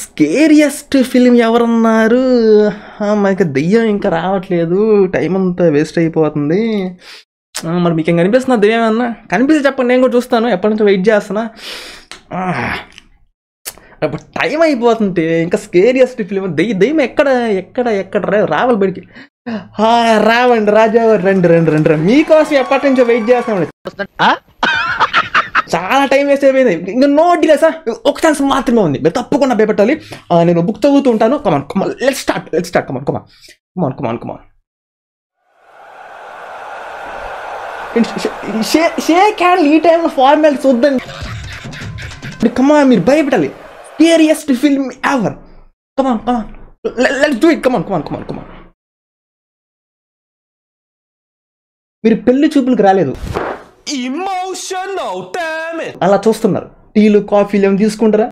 scariest film ఎవరన్నారు మనకి దెయ్యం ఇంకా రావట్లేదు టైం అంతా వేస్ట్ అయిపోతుంది మరి మీకు ఏం కనిపిస్తున్నా దెయ్యం అన్నా కనిపిస్తే చెప్పండి నేను కూడా చూస్తాను ఎప్పటి నుంచో వెయిట్ చేస్తున్నా ఇప్పుడు టైం అయిపోతుంది ఇంకా స్కేరియస్ట్ ఫిలిం దెయ్య దెయ్యం ఎక్కడ ఎక్కడ ఎక్కడ రావాలి బడికి రావండి రాజా రండి రండి రండి రండి మీకోసం ఎప్పటి నుంచో వెయిట్ చేస్తాం చాలా టైం వేస్ట్ అయిపోయింది ఇంకా నో సార్ ఒక ఛాన్స్ మాత్రమే ఉంది మీరు తప్పకుండా భయపెట్టాలి నేను బుక్ తగ్గుతూ ఉంటాను come on come on let start let start come on come on come on come on come on shake hand ఈ టైంలో ఫార్మాలిటీస్ వద్దండి ఇప్పుడు కమాన్ మీరు భయపెట్టాలి scariest film ever come on come on let's do it come on come on come on come on మీరు పెళ్లి చూపులకు రాలేదు ఇమోషనల్ అలా చూస్తున్నారు టీలు కాఫీలు ఏమి తీసుకుంటారా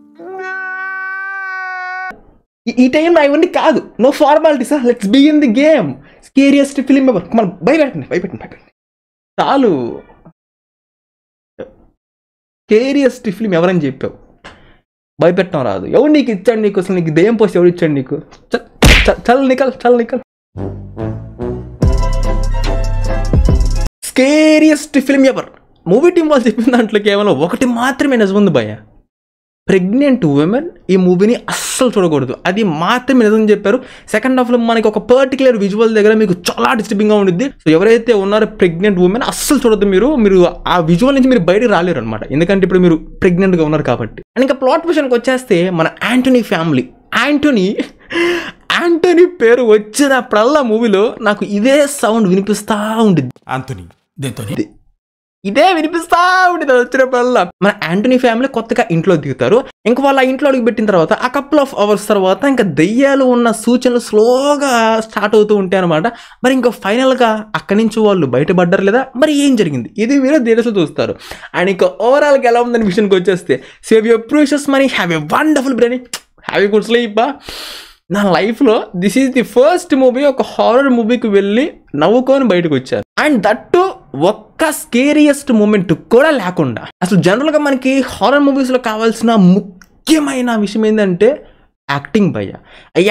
ఈ నా అవన్నీ కాదు no formalities let's be in the game scariest film ever మనం భయపెట్టండి భయపెట్టండి భయపెట్టండి చాలు స్కేరియస్ట్ ఫిలిం ఎవరని చెప్పావు భయపెట్టడం రాదు ఎవరు నీకు ఇచ్చాడు నీకు అసలు నీకు దేయం పోస్ట్ ఎవరు ఇచ్చాడు నీకు చల్ నికల్ చల్ నికల్ scariest film ever movie team వాళ్ళు చెప్పిన దాంట్లో కేవలం ఒకటి మాత్రమే నిజం ఉంది భయ ప్రెగ్నెంట్ ఉమెన్ ఈ మూవీని అస్సలు చూడకూడదు అది మాత్రమే నిజం చెప్పారు సెకండ్ హాఫ్లో మనకి ఒక పర్టికులర్ విజువల్ దగ్గర మీకు చాలా డిస్టర్బింగ్గా ఉండిద్ది సో ఎవరైతే ఉన్నారో ప్రెగ్నెంట్ ఉమెన్ అస్సలు చూడద్దు మీరు మీరు ఆ విజువల్ నుంచి మీరు బయటకు రాలేరు అనమాట ఎందుకంటే ఇప్పుడు మీరు ప్రెగ్నెంట్గా ఉన్నారు కాబట్టి అండ్ ఇంకా ప్లాట్ విషయానికి వచ్చేస్తే మన యాంటోనీ ఫ్యామిలీ యాంటోనీ యాంటోనీ పేరు వచ్చిన వచ్చినప్పుడల్లా మూవీలో నాకు ఇదే సౌండ్ వినిపిస్తూ ఉండిద్ది యాంటోనీ దీంతో ఇదే వినిపిస్తా ఉండేది వచ్చినప్పుడల్లా మన యాంటనీ ఫ్యామిలీ కొత్తగా ఇంట్లో దిగుతారు ఇంకా వాళ్ళ ఇంట్లో అడుగు పెట్టిన తర్వాత ఆ కపుల్ ఆఫ్ అవర్స్ తర్వాత ఇంకా దెయ్యాలు ఉన్న సూచనలు స్లోగా స్టార్ట్ అవుతూ ఉంటాయి అనమాట మరి ఇంకా ఫైనల్గా అక్కడి నుంచి వాళ్ళు బయటపడ్డారు లేదా మరి ఏం జరిగింది ఇది మీరు ధీరసు చూస్తారు అండ్ ఇంకా ఓవరాల్గా ఎలా ఉందని విషయానికి వచ్చేస్తే save your precious money have a wonderful brainy have a goods life నా లైఫ్లో this is the first movie ఒక హారర్ మూవీకి వెళ్ళి నవ్వుకొని బయటకు వచ్చారు అండ్ దట్టు ఒక్క స్కేరియస్ట్ మూమెంట్ కూడా లేకుండా అసలు జనరల్గా మనకి హారర్ మూవీస్లో కావాల్సిన ముఖ్యమైన విషయం ఏంటంటే యాక్టింగ్ భయ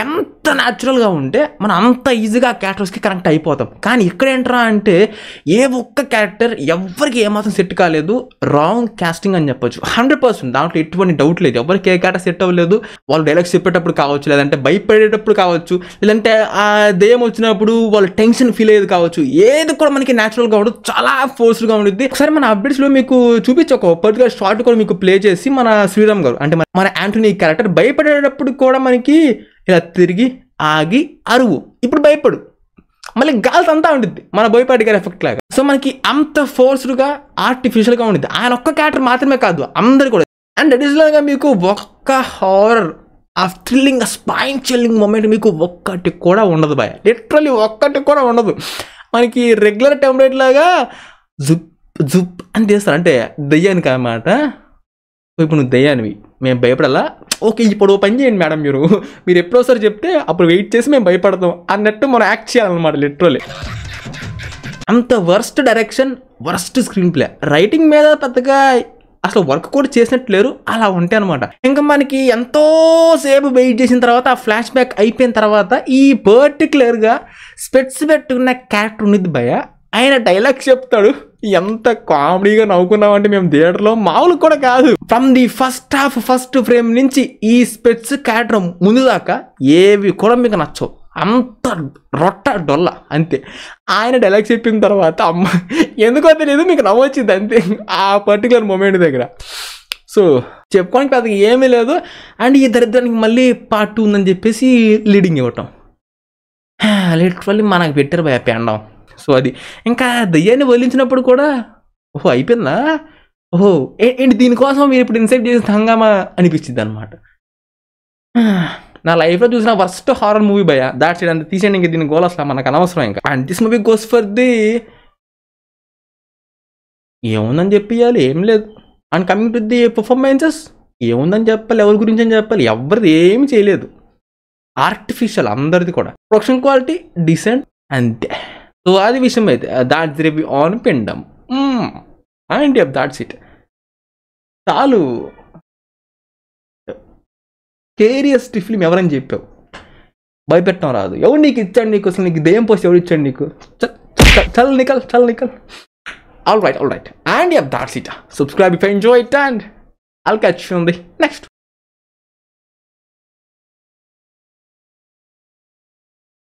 ఎంత న్యాచురల్గా ఉంటే మనం అంత ఈజీగా ఆ క్యారెక్టర్స్కి కనెక్ట్ అయిపోతాం కానీ ఇక్కడ ఏంట్రా అంటే ఏ ఒక్క క్యారెక్టర్ ఎవరికి ఏమాత్రం సెట్ కాలేదు రాంగ్ క్యాస్టింగ్ అని చెప్పొచ్చు హండ్రెడ్ పర్సెంట్ దాంట్లో ఎటువంటి డౌట్ లేదు ఎవరికి ఏ క్యారెక్టర్ సెట్ అవ్వలేదు వాళ్ళు డైలాగ్స్ చెప్పేటప్పుడు కావచ్చు లేదంటే భయపడేటప్పుడు కావచ్చు లేదంటే ఆ దయ్యం వచ్చినప్పుడు వాళ్ళు టెన్షన్ ఫీల్ అయ్యేది కావచ్చు ఏది కూడా మనకి న్యాచురల్గా ఉండదు చాలా ఫోర్స్గా ఉండేది ఒకసారి మన అప్డేట్స్లో మీకు చూపించి ఒక పర్టికులర్ షార్ట్ కూడా మీకు ప్లే చేసి మన శ్రీరామ్ గారు అంటే మన యాంటోనీ క్యారెక్టర్ భయపడేటప్పుడు కూడా మనకి ఇలా తిరిగి ఆగి అరువు ఇప్పుడు భయపడు మళ్ళీ గాల్స్ అంతా ఉండిద్ది మన బోయపాటి గారి ఎఫెక్ట్ లాగా సో మనకి అంత ఫోర్స్డ్గా ఆర్టిఫిషియల్గా ఉండిద్ది ఆయన ఒక్క క్యారెక్టర్ మాత్రమే కాదు అందరు కూడా అండ్ అడిషనల్గా మీకు ఒక్క హారర్ ఆ థ్రిల్లింగ్ ఆ స్పైన్ చిల్లింగ్ మూమెంట్ మీకు ఒక్కటి కూడా ఉండదు భయ లిటరలీ ఒక్కటి కూడా ఉండదు మనకి రెగ్యులర్ టెంప్లెట్ లాగా జుప్ జుప్ అని చేస్తారు అంటే దెయ్యానికి అనమాట ఇప్పుడు నువ్వు దెయ్యానివి మేము భయపడాలా ఓకే ఇప్పుడు పని చేయండి మేడం మీరు మీరు ఎప్పుడోసారి చెప్తే అప్పుడు వెయిట్ చేసి మేము భయపడతాం అన్నట్టు మనం యాక్ట్ చేయాలన్నమాట లిటరలీ అంత worst direction worst screenplay writing మీద పెద్దగా అసలు వర్క్ కూడా చేసినట్టు లేరు అలా ఉంటాయి అనమాట ఇంకా మనకి ఎంతో సేపు వెయిట్ చేసిన తర్వాత ఆ ఫ్లాష్ బ్యాక్ అయిపోయిన తర్వాత ఈ పర్టికులర్గా స్పెట్స్ పెట్టుకున్న క్యారెక్టర్ ఉన్నది భయ ఆయన డైలాగ్స్ చెప్తాడు ఎంత కామెడీగా నవ్వుకున్నామంటే మేము థియేటర్లో మామూలు కూడా కాదు from the first half first frame నుంచి ఈ స్పెట్స్ క్యారెక్టర్ ముందు దాకా ఏవి కూడా మీకు నచ్చవు అంత రొట్ట డొల్ల అంతే ఆయన డైలాగ్ చెప్పిన తర్వాత అమ్మ ఎందుకో తెలియదు మీకు నవ్వొచ్చింది అంతే ఆ పర్టికులర్ మూమెంట్ దగ్గర సో చెప్పుకోవడానికి పెద్దగా ఏమీ లేదు అండ్ ఈ దరిద్రానికి మళ్ళీ పార్ట్ ఉందని చెప్పేసి లీడింగ్ ఇవ్వటం లిటరల్లీ మనకు పెట్టారు భయ పెండం సో అది ఇంకా దయ్యాన్ని వదిలించినప్పుడు కూడా ఓహో అయిపోయిందా ఓహో ఏంటి దీనికోసం మీరు ఇప్పుడు ఇన్సైట్ చేసిన హంగామా అనిపించింది అనమాట నా లైఫ్లో చూసిన వర్స్ట్ హారర్ మూవీ భయ దాట్ సైడ్ అంత తీసేయండి ఇంక దీని గోల్ అసలు మనకు అనవసరం ఇంకా and this movie goes for the ఏముందని చెప్పియాలి ఏం లేదు and coming to the performances ఏముందని చెప్పాలి ఎవరి గురించి అని చెప్పాలి ఎవరిది ఏమి చేయలేదు ఆర్టిఫిషియల్ అందరిది కూడా ప్రొడక్షన్ క్వాలిటీ డీసెంట్ అంతే సో అది విషయం అయితే దాట్స్ రేపు ఆన్ పిండం అండ్ యప్ దాట్స్ ఇట్ చాలు కేరియస్ టిఫ్లిం ఎవరని చెప్పావు భయపెట్టడం రాదు ఎవరు నీకు ఇచ్చాడు నీకు అసలు నీకు దేయం పోస్ట్ ఎవరు ఇచ్చాడు నీకు చల్ నికల్ చల్ నికల్ all right all right and yup that's it subscribe if enjoy it and I'll catch ఉంది నెక్స్ట్